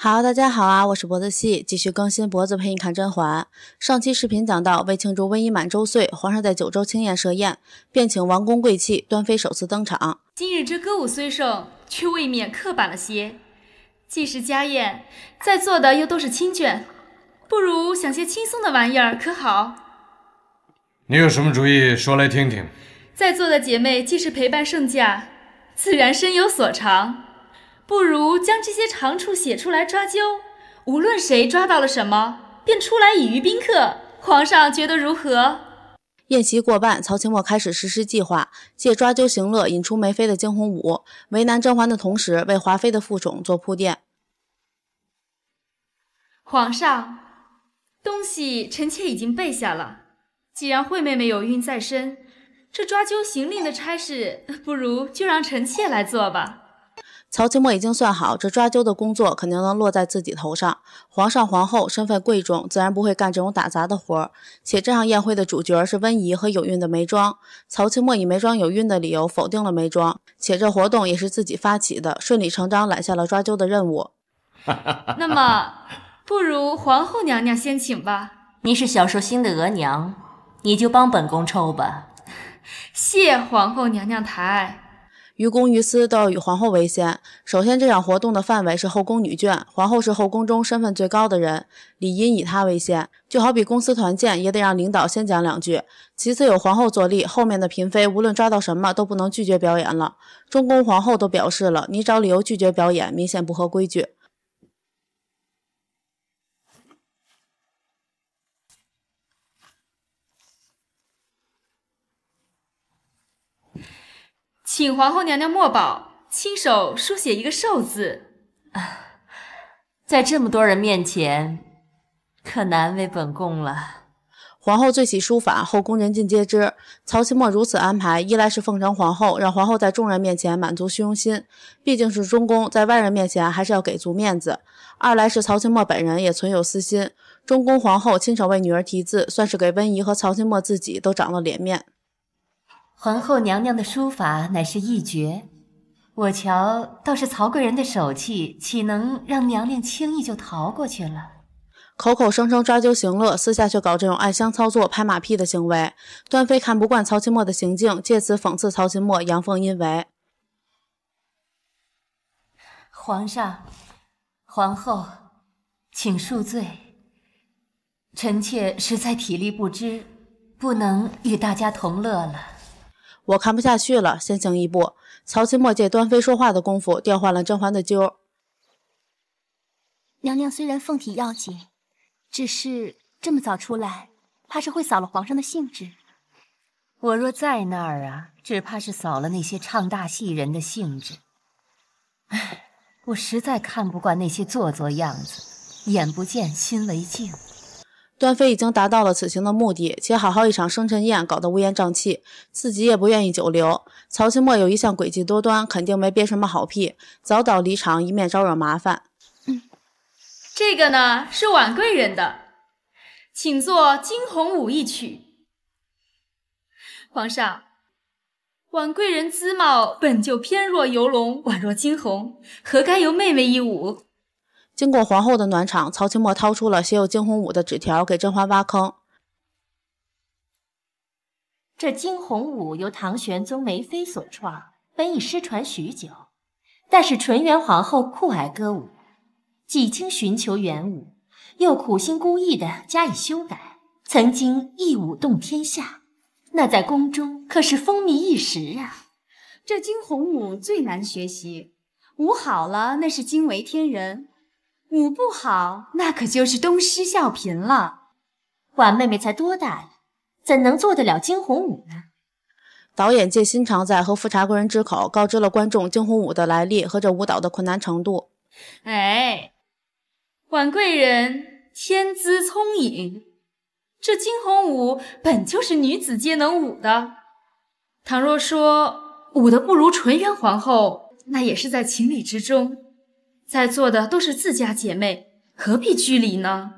好，大家好啊！我是脖子戏，继续更新脖子陪你看甄嬛。上期视频讲到，为庆祝温宜满周岁，皇上在九州清宴设宴，便请王公贵戚、端妃首次登场。今日之歌舞虽盛，却未免刻板了些。既是家宴，在座的又都是亲眷，不如想些轻松的玩意儿，可好？你有什么主意，说来听听。在座的姐妹既是陪伴圣驾，自然身有所长。不如将这些长处写出来抓阄，无论谁抓到了什么，便出来以娱宾客。皇上觉得如何？宴席过半，曹清墨开始实施计划，借抓阄行乐引出梅妃的惊鸿舞，为难甄嬛的同时，为华妃的复宠做铺垫。皇上，东西臣妾已经备下了。既然惠妹妹有孕在身，这抓阄行令的差事，不如就让臣妾来做吧。曹清墨已经算好，这抓阄的工作肯定能落在自己头上。皇上、皇后身份贵重，自然不会干这种打杂的活儿。且这场宴会的主角是温仪和有孕的梅庄，曹清墨以梅庄有孕的理由否定了梅庄，且这活动也是自己发起的，顺理成章揽下了抓阄的任务。那么，不如皇后娘娘先请吧。你是小寿星的额娘，你就帮本宫抽吧。谢皇后娘娘抬爱。于公于私都要以皇后为先。首先，这场活动的范围是后宫女眷，皇后是后宫中身份最高的人，理应以她为先。就好比公司团建，也得让领导先讲两句。其次，有皇后坐立，后面的嫔妃无论抓到什么都不能拒绝表演了。中宫皇后都表示了，你找理由拒绝表演，明显不合规矩。请皇后娘娘墨宝亲手书写一个寿字，在这么多人面前，可难为本宫了。皇后最喜书法，后宫人尽皆知。曹琴墨如此安排，一来是奉承皇后，让皇后在众人面前满足虚荣心，毕竟是中宫，在外人面前还是要给足面子；二来是曹琴墨本人也存有私心，中宫皇后亲手为女儿题字，算是给温仪和曹琴墨自己都长了脸面。皇后娘娘的书法乃是一绝，我瞧倒是曹贵人的手气，岂能让娘娘轻易就逃过去了？口口声声抓阄行乐，私下却搞这种暗箱操作、拍马屁的行为，端妃看不惯曹琴默的行径，借此讽刺曹琴默阳奉阴违。皇上，皇后，请恕罪，臣妾实在体力不支，不能与大家同乐了。我看不下去了，先行一步。曹琴墨借端妃说话的功夫，调换了甄嬛的揪。娘娘虽然凤体要紧，只是这么早出来，怕是会扫了皇上的兴致。我若在那儿啊，只怕是扫了那些唱大戏人的兴致。唉，我实在看不惯那些做作样子，眼不见心为净。端妃已经达到了此行的目的，且好好一场生辰宴搞得乌烟瘴气，自己也不愿意久留。曹清墨有一向诡计多端，肯定没憋什么好屁，早早离场以免招惹麻烦。这个呢是婉贵人的，请做惊鸿舞一曲。皇上，婉贵人姿貌本就翩若游龙，宛若惊鸿，何该由妹妹一舞？经过皇后的暖场，曹清墨掏出了写有“惊鸿舞”的纸条给甄嬛挖坑。这惊鸿舞由唐玄宗梅妃所创，本已失传许久，但是纯元皇后酷爱歌舞，几经寻求原舞，又苦心孤诣的加以修改，曾经一舞动天下，那在宫中可是风靡一时啊。这惊鸿舞最难学习，舞好了那是惊为天人。舞不好，那可就是东施效颦了。婉妹妹才多大呀，怎能做得了惊鸿舞呢？导演借新常在和富察贵人之口，告知了观众惊鸿舞的来历和这舞蹈的困难程度。哎，婉贵人天资聪颖，这惊鸿舞本就是女子皆能舞的。倘若说舞的不如纯元皇后，那也是在情理之中。在座的都是自家姐妹，何必拘礼呢？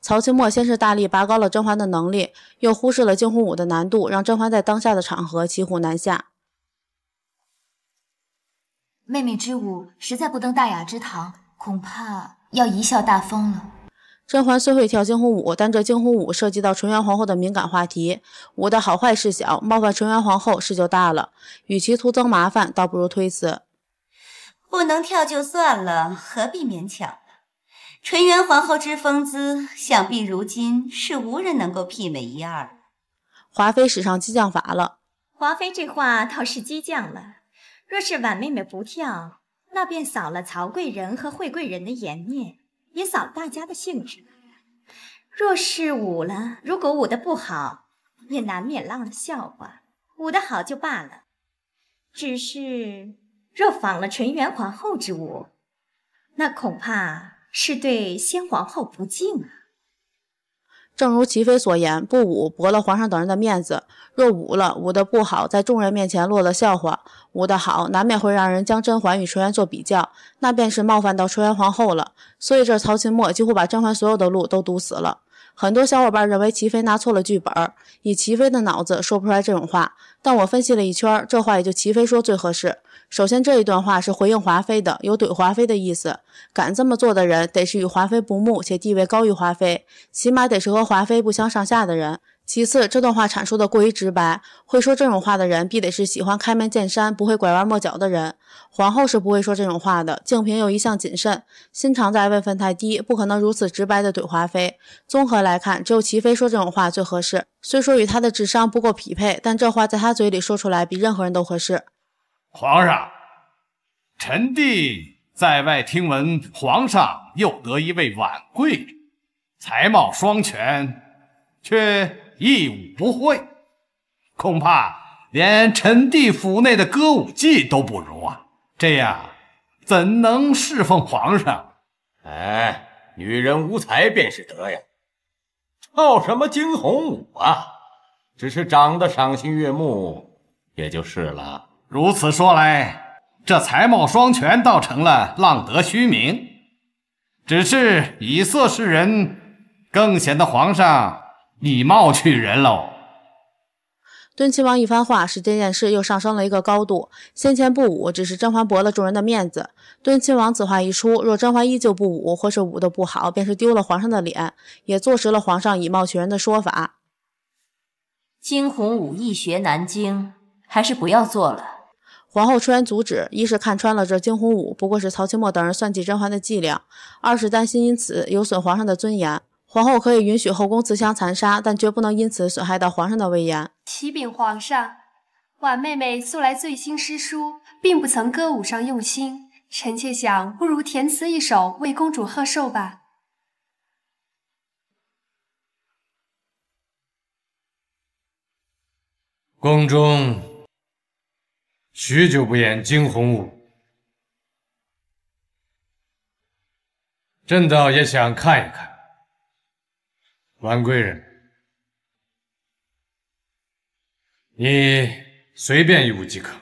曹清墨先是大力拔高了甄嬛的能力，又忽视了惊鸿舞的难度，让甄嬛在当下的场合骑虎难下。妹妹之舞实在不登大雅之堂，恐怕要贻笑大方了。甄嬛虽会跳惊鸿舞，但这惊鸿舞涉及到纯元皇后的敏感话题，舞的好坏事小，冒犯纯元皇后事就大了。与其徒增麻烦，倒不如推辞。不能跳就算了，何必勉强呢？纯元皇后之风姿，想必如今是无人能够媲美一二华妃使上激将法了。华妃这话倒是激将了。若是婉妹妹不跳，那便扫了曹贵人和惠贵人的颜面，也扫了大家的兴致。若是舞了，如果舞得不好，也难免浪了笑话；舞得好就罢了。只是。若仿了纯元皇后之舞，那恐怕是对先皇后不敬啊。正如齐妃所言，不舞驳了皇上等人的面子；若舞了，舞的不好，在众人面前落了笑话；舞的好，难免会让人将甄嬛与纯元做比较，那便是冒犯到纯元皇后了。所以这曹琴墨几乎把甄嬛所有的路都堵死了。很多小伙伴认为齐妃拿错了剧本，以齐妃的脑子说不出来这种话。但我分析了一圈，这话也就齐妃说最合适。首先，这一段话是回应华妃的，有怼华妃的意思。敢这么做的人，得是与华妃不睦且地位高于华妃，起码得是和华妃不相上下的人。其次，这段话阐述的过于直白，会说这种话的人，必得是喜欢开门见山、不会拐弯抹角的人。皇后是不会说这种话的，静嫔又一向谨慎，心常在位分太低，不可能如此直白的怼华妃。综合来看，只有齐妃说这种话最合适。虽说与她的智商不够匹配，但这话在她嘴里说出来，比任何人都合适。皇上，臣弟在外听闻，皇上又得一位婉贵人，才貌双全，却一舞不会，恐怕连臣弟府内的歌舞伎都不如啊！这样怎能侍奉皇上？哎，女人无才便是德呀，跳什么惊鸿舞啊？只是长得赏心悦目，也就是了。如此说来，这才貌双全倒成了浪得虚名，只是以色示人，更显得皇上以貌取人喽。敦亲王一番话，使这件事又上升了一个高度。先前不武，只是甄嬛驳了众人的面子；敦亲王子话一出，若甄嬛依旧不武，或是武的不好，便是丢了皇上的脸，也坐实了皇上以貌取人的说法。惊鸿舞易学难精，还是不要做了。皇后出言阻止，一是看穿了这惊鸿舞不过是曹清墨等人算计甄嬛的伎俩，二是担心因此有损皇上的尊严。皇后可以允许后宫自相残杀，但绝不能因此损害到皇上的威严。启禀皇上，婉妹妹素来醉心诗书，并不曾歌舞上用心。臣妾想，不如填词一首为公主贺寿吧。宫中。许久不演惊鸿舞，朕倒也想看一看。婉贵人，你随便一舞即可。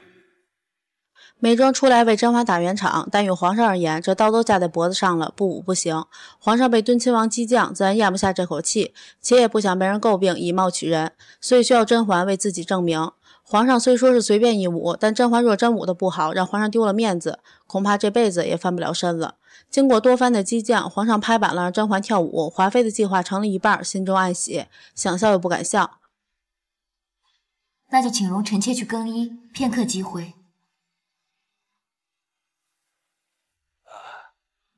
美妆出来为甄嬛打圆场，但与皇上而言，这刀都架在脖子上了，不舞不行。皇上被敦亲王激将，自然咽不下这口气，且也不想被人诟病以貌取人，所以需要甄嬛为自己证明。皇上虽说是随便一舞，但甄嬛若真舞的不好，让皇上丢了面子，恐怕这辈子也翻不了身了。经过多番的激将，皇上拍板了，让甄嬛跳舞。华妃的计划成了一半，心中暗喜，想笑又不敢笑。那就请容臣妾去更衣，片刻即回。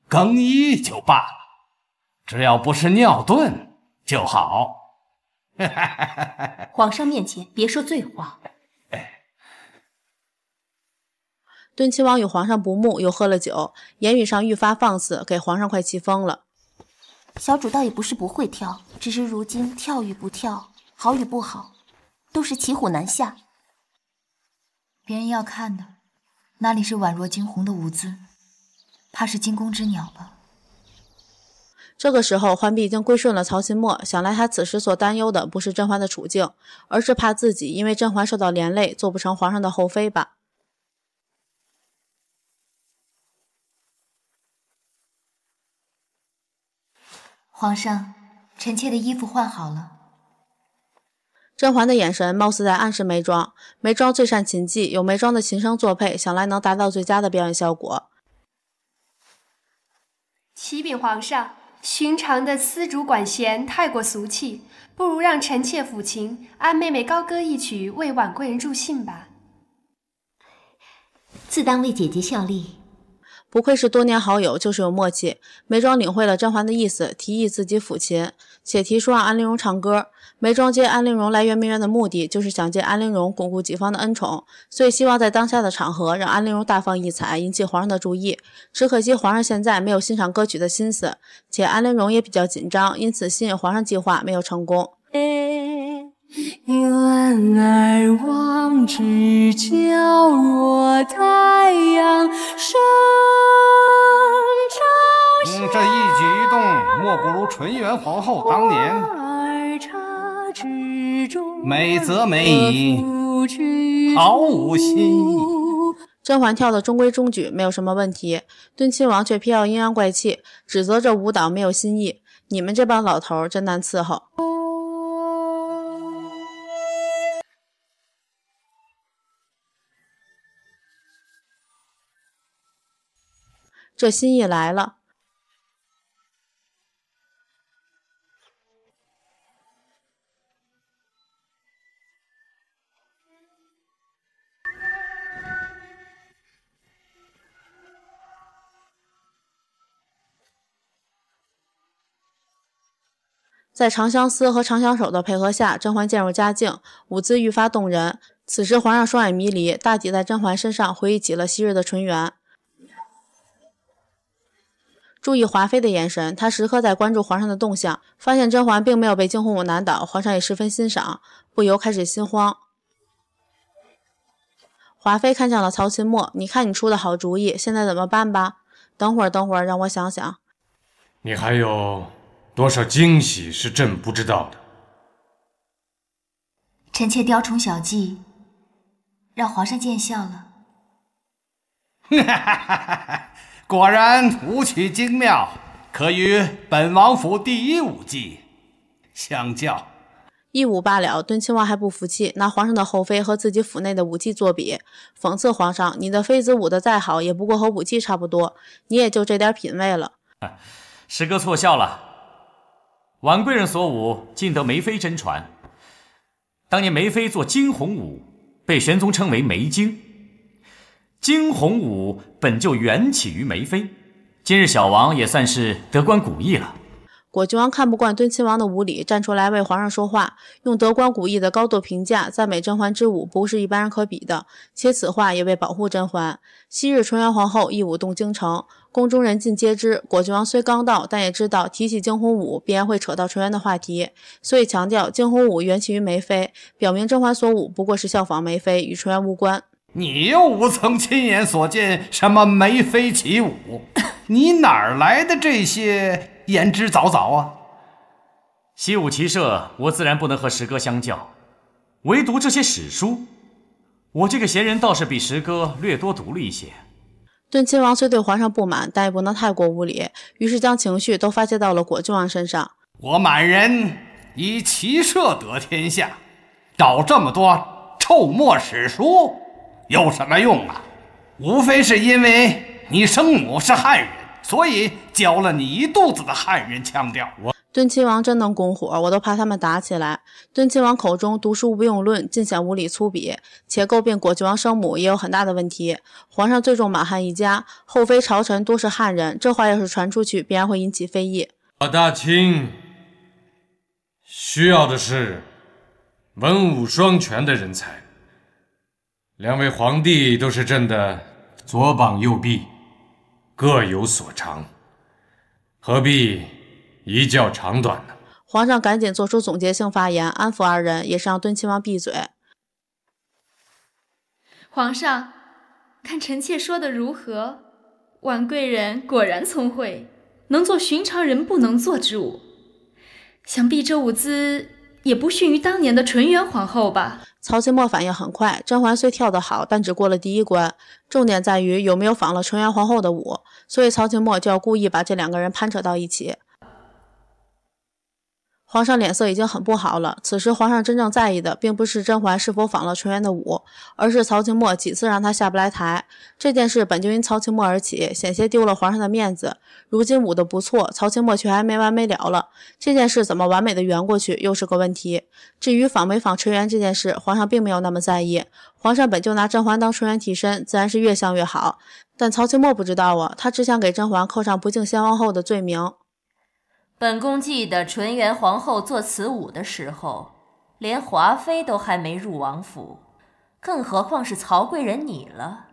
更衣就罢了，只要不是尿遁就好。哈，皇上面前别说醉话。敦亲王与皇上不睦，又喝了酒，言语上愈发放肆，给皇上快气疯了。小主倒也不是不会跳，只是如今跳与不跳，好与不好，都是骑虎难下。别人要看的，哪里是宛若惊鸿的舞姿？怕是惊弓之鸟吧。这个时候，浣碧已经归顺了曹琴墨，想来他此时所担忧的不是甄嬛的处境，而是怕自己因为甄嬛受到连累，做不成皇上的后妃吧。皇上，臣妾的衣服换好了。甄嬛的眼神貌似在暗示眉庄，眉庄最善琴技，有眉庄的琴声作配，想来能达到最佳的表演效果。启禀皇上，寻常的丝竹管弦太过俗气，不如让臣妾抚琴，安妹妹高歌一曲，为婉贵人助兴吧。自当为姐姐效力。不愧是多年好友，就是有默契。梅庄领会了甄嬛的意思，提议自己抚琴，且提出让安陵容唱歌。梅庄接安陵容来圆明园的目的，就是想借安陵容巩固己方的恩宠，所以希望在当下的场合让安陵容大放异彩，引起皇上的注意。只可惜皇上现在没有欣赏歌曲的心思，且安陵容也比较紧张，因此吸引皇上计划没有成功。太阳嗯，这一举一动，莫不如纯元皇后当年。美则美矣，毫无新意。甄嬛跳的中规中矩，没有什么问题。敦亲王却偏要阴阳怪气，指责这舞蹈没有新意。你们这帮老头真难伺候。这心意来了。在长相思和长相守的配合下，甄嬛渐入佳境，舞姿愈发动人。此时皇上双眼迷离，大抵在甄嬛身上回忆起了昔日的纯元。注意华妃的眼神，她时刻在关注皇上的动向。发现甄嬛并没有被惊鸿舞难倒，皇上也十分欣赏，不由开始心慌。华妃看向了曹琴默：“你看，你出的好主意，现在怎么办吧？等会儿，等会儿，让我想想。”“你还有多少惊喜是朕不知道的？”“臣妾雕虫小技，让皇上见笑了。”“哈哈哈哈哈哈！”果然舞曲精妙，可与本王府第一舞技相较。一舞罢了，敦亲王还不服气，拿皇上的后妃和自己府内的舞技作比，讽刺皇上：你的妃子舞的再好，也不过和舞技差不多，你也就这点品位了。师哥错笑了，婉贵人所舞尽得梅妃真传。当年梅妃做惊鸿舞，被玄宗称为梅精。惊鸿舞本就缘起于梅妃，今日小王也算是得官古意了。果郡王看不惯敦亲王的无礼，站出来为皇上说话，用德观古意的高度评价赞美甄嬛之舞，不是一般人可比的。且此话也为保护甄嬛。昔日纯元皇后一舞动京城，宫中人尽皆知。果郡王虽刚到，但也知道提起惊鸿舞必然会扯到纯元的话题，所以强调惊鸿舞缘起于梅妃，表明甄嬛所舞不过是效仿梅妃，与纯元无关。你又无曾亲眼所见什么眉飞起舞，你哪来的这些言之凿凿啊？习武骑射，我自然不能和十哥相较，唯独这些史书，我这个闲人倒是比十哥略多读了一些。敦亲王虽对皇上不满，但也不能太过无理，于是将情绪都发泄到了果郡王身上。我满人以骑射得天下，搞这么多臭墨史书。有什么用啊？无非是因为你生母是汉人，所以教了你一肚子的汉人腔调。我敦亲王真能拱火，我都怕他们打起来。敦亲王口中读书无用论，尽显无礼粗鄙，且诟病果郡王生母也有很大的问题。皇上最重满汉一家，后妃朝臣多是汉人，这话要是传出去，必然会引起非议。我大清需要的是文武双全的人才。两位皇帝都是朕的左膀右臂，各有所长，何必一较长短呢？皇上赶紧做出总结性发言，安抚二人，也是让敦亲王闭嘴。皇上，看臣妾说的如何？婉贵人果然聪慧，能做寻常人不能做之物。想必这舞姿也不逊于当年的纯元皇后吧。曹琴墨反应很快，甄嬛虽跳得好，但只过了第一关。重点在于有没有仿了纯元皇后的舞，所以曹琴墨就要故意把这两个人攀扯到一起。皇上脸色已经很不好了，此时皇上真正在意的，并不是甄嬛是否仿了纯元的舞，而是曹清墨几次让她下不来台。这件事本就因曹清墨而起，险些丢了皇上的面子。如今舞得不错，曹清墨却还没完没了了。这件事怎么完美的圆过去，又是个问题。至于仿没仿纯元这件事，皇上并没有那么在意。皇上本就拿甄嬛当纯元替身，自然是越像越好。但曹清墨不知道啊，他只想给甄嬛扣上不敬先王后的罪名。本宫记得纯元皇后做此舞的时候，连华妃都还没入王府，更何况是曹贵人你了？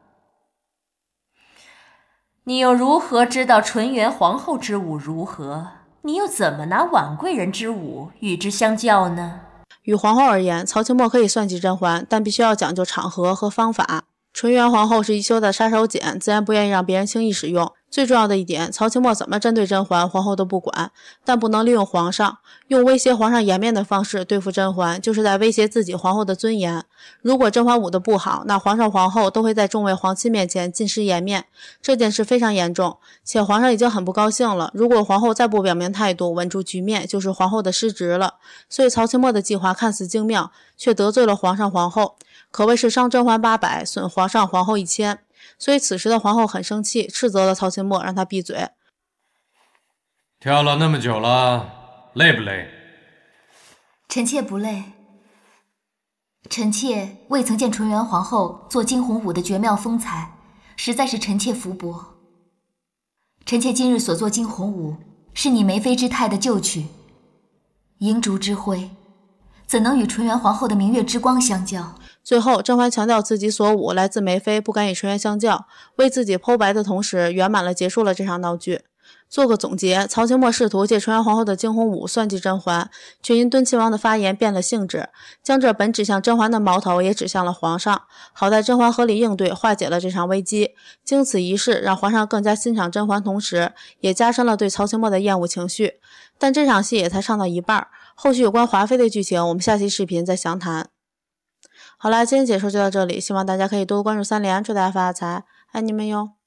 你又如何知道纯元皇后之舞如何？你又怎么拿婉贵人之舞与之相较呢？与皇后而言，曹清墨可以算计甄嬛，但必须要讲究场合和方法。纯元皇后是一休的杀手锏，自然不愿意让别人轻易使用。最重要的一点，曹清沫怎么针对甄嬛，皇后都不管，但不能利用皇上，用威胁皇上颜面的方式对付甄嬛，就是在威胁自己皇后的尊严。如果甄嬛舞得不好，那皇上、皇后都会在众位皇亲面前尽失颜面，这件事非常严重。且皇上已经很不高兴了，如果皇后再不表明态度，稳住局面，就是皇后的失职了。所以曹清沫的计划看似精妙，却得罪了皇上、皇后。可谓是伤甄嬛八百，损皇上皇后一千，所以此时的皇后很生气，斥责了曹琴默，让他闭嘴。跳了那么久了，累不累？臣妾不累，臣妾未曾见纯元皇后做惊鸿舞的绝妙风采，实在是臣妾福薄。臣妾今日所做惊鸿舞，是你梅妃之态的旧曲，萤烛之辉，怎能与纯元皇后的明月之光相交？最后，甄嬛强调自己所舞来自梅妃，不敢与纯元相较，为自己剖白的同时，圆满了结束了这场闹剧。做个总结，曹清末试图借纯元皇后的惊鸿舞算计甄嬛，却因敦亲王的发言变了性质，将这本指向甄嬛的矛头也指向了皇上。好在甄嬛合理应对，化解了这场危机。经此一事，让皇上更加欣赏甄嬛，同时也加深了对曹清末的厌恶情绪。但这场戏也才唱到一半，后续有关华妃的剧情，我们下期视频再详谈。好啦，今天解说就到这里，希望大家可以多多关注、三连，祝大家发大财，爱你们哟！